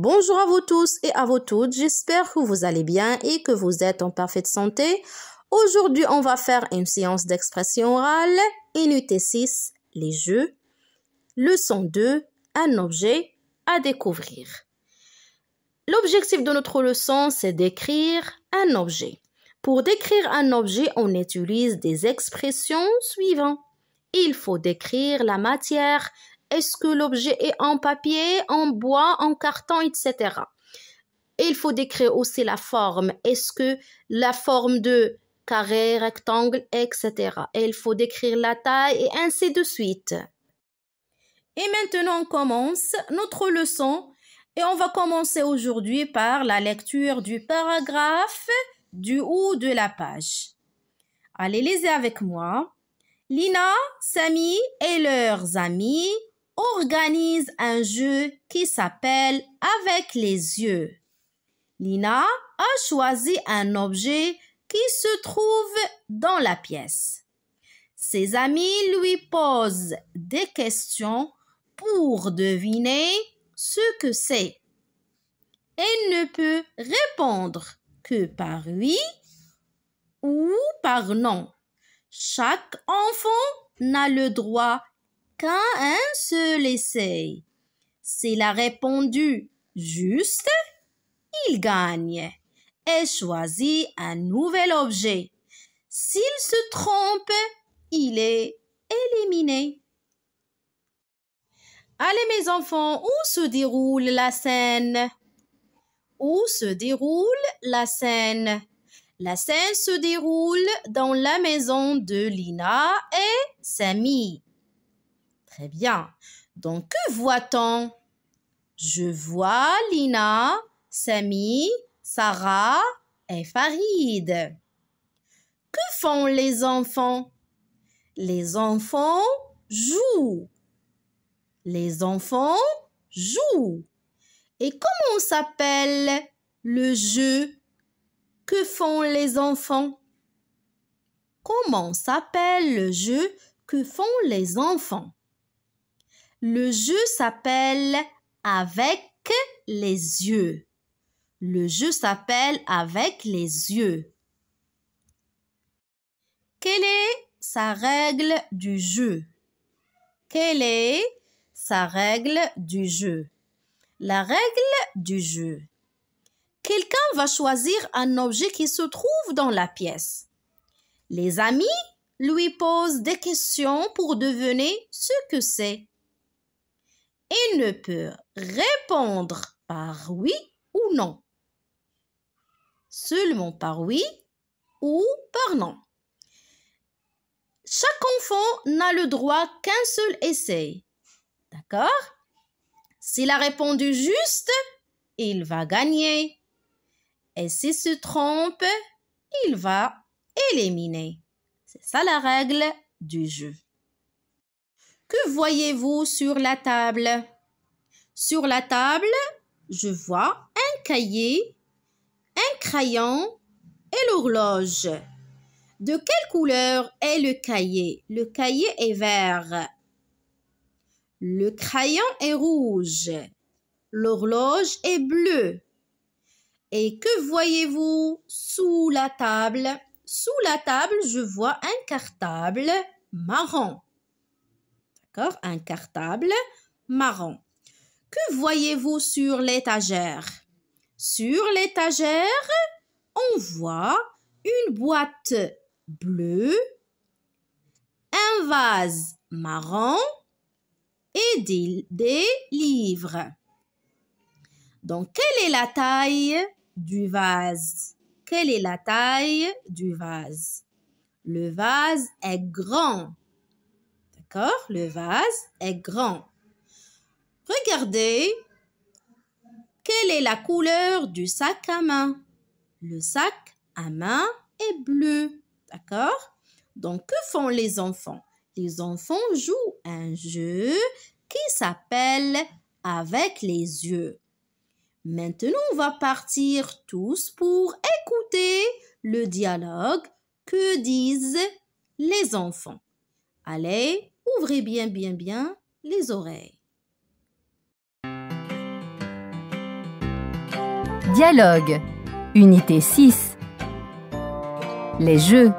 Bonjour à vous tous et à vous toutes, j'espère que vous allez bien et que vous êtes en parfaite santé. Aujourd'hui, on va faire une séance d'expression orale, inut 6, les jeux. Leçon 2, un objet à découvrir. L'objectif de notre leçon, c'est d'écrire un objet. Pour décrire un objet, on utilise des expressions suivantes. Il faut décrire la matière, est-ce que l'objet est en papier, en bois, en carton, etc. il faut décrire aussi la forme. Est-ce que la forme de carré, rectangle, etc. Et il faut décrire la taille et ainsi de suite. Et maintenant, on commence notre leçon et on va commencer aujourd'hui par la lecture du paragraphe du haut de la page. Allez, lisez avec moi. Lina, Samy et leurs amis organise un jeu qui s'appelle Avec les yeux. Lina a choisi un objet qui se trouve dans la pièce. Ses amis lui posent des questions pour deviner ce que c'est. Elle ne peut répondre que par oui ou par non. Chaque enfant n'a le droit quand un seul essai. S'il a répondu juste, il gagne et choisit un nouvel objet. S'il se trompe, il est éliminé. Allez mes enfants, où se déroule la scène Où se déroule la scène La scène se déroule dans la maison de Lina et Samy. Très bien. Donc, que voit-on Je vois Lina, Sami, Sarah et Farid. Que font les enfants Les enfants jouent. Les enfants jouent. Et comment s'appelle le jeu Que font les enfants Comment s'appelle le jeu que font les enfants le jeu s'appelle avec les yeux. Le jeu s'appelle avec les yeux. Quelle est sa règle du jeu? Quelle est sa règle du jeu? La règle du jeu. Quelqu'un va choisir un objet qui se trouve dans la pièce. Les amis lui posent des questions pour devenir ce que c'est. Il ne peut répondre par oui ou non. Seulement par oui ou par non. Chaque enfant n'a le droit qu'un seul essai. D'accord S'il a répondu juste, il va gagner. Et s'il se trompe, il va éliminer. C'est ça la règle du jeu. Que voyez-vous sur la table Sur la table, je vois un cahier, un crayon et l'horloge. De quelle couleur est le cahier Le cahier est vert. Le crayon est rouge. L'horloge est bleue. Et que voyez-vous sous la table Sous la table, je vois un cartable marron. Un cartable marron. Que voyez-vous sur l'étagère Sur l'étagère, on voit une boîte bleue, un vase marron et des livres. Donc, quelle est la taille du vase Quelle est la taille du vase Le vase est grand. D'accord Le vase est grand. Regardez. Quelle est la couleur du sac à main Le sac à main est bleu. D'accord Donc, que font les enfants Les enfants jouent un jeu qui s'appelle avec les yeux. Maintenant, on va partir tous pour écouter le dialogue que disent les enfants. Allez, Ouvrez bien, bien, bien les oreilles. Dialogue. Unité 6. Les jeux.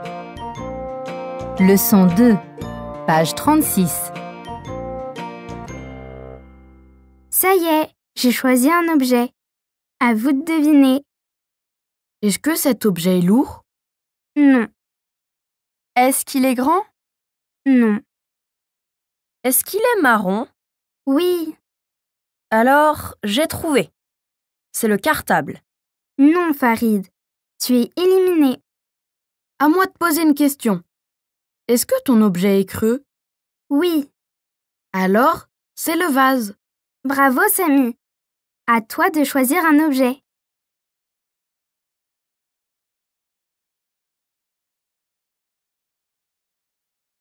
Leçon 2. Page 36. Ça y est, j'ai choisi un objet. À vous de deviner. Est-ce que cet objet est lourd Non. Est-ce qu'il est grand Non. Est-ce qu'il est marron Oui. Alors, j'ai trouvé. C'est le cartable. Non, Farid. Tu es éliminé. À moi de poser une question. Est-ce que ton objet est creux Oui. Alors, c'est le vase. Bravo, Samy. À toi de choisir un objet.